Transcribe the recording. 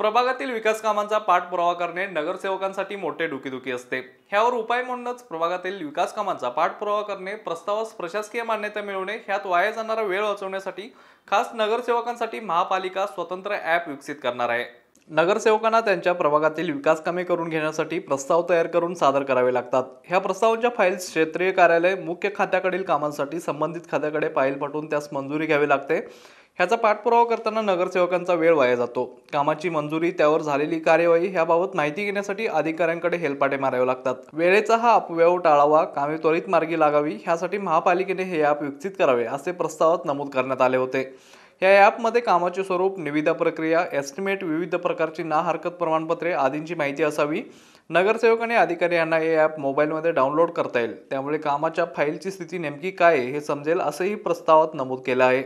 प्रभागातील विकास कामांचा पाठपुरावा करणे नगरसेवकांसाठी मोठे डुकीदुकी असते ह्यावर उपाय म्हणूनच प्रभागातील विकास कामांचा पाठपुरावा करणे प्रस्तावास प्रशासकीय मान्यता मिळवणे ह्यात वाया जाणारा वेळ वाचवण्यासाठी खास नगरसेवकांसाठी महापालिका स्वतंत्र ॲप विकसित करणार आहे नगरसेवकांना त्यांच्या प्रभागातील विकास कामे करून घेण्यासाठी प्रस्ताव तयार करून सादर करावे लागतात ह्या प्रस्तावांच्या फाईल्स क्षेत्रीय कार्यालय मुख्य खात्याकडील कामांसाठी संबंधित खात्याकडे फाईल पाठवून त्यास मंजुरी घ्यावी लागते ह्याचा पाठपुरावा करताना नगरसेवकांचा वेळ वाया जातो कामाची मंजुरी त्यावर झालेली कार्यवाही ह्याबाबत माहिती घेण्यासाठी अधिकाऱ्यांकडे हेलपाटे मारावे लागतात वेळेचा हा अपव्यव टाळावा कामे त्वरित मार्गी लागावी ह्यासाठी महापालिकेने हे ॲप विकसित करावे असे प्रस्तावात नमूद करण्यात आले होते या ॲपमध्ये कामाचे स्वरूप निविदा प्रक्रिया एस्टिमेट विविध प्रकारची ना हरकत प्रमाणपत्रे आदींची माहिती असावी नगरसेवक आणि अधिकारी यांना हे ॲप मोबाईलमध्ये डाउनलोड करता येईल त्यामुळे कामाच्या फाईलची स्थिती नेमकी काय हे समजेल असंही प्रस्तावात नमूद केलं आहे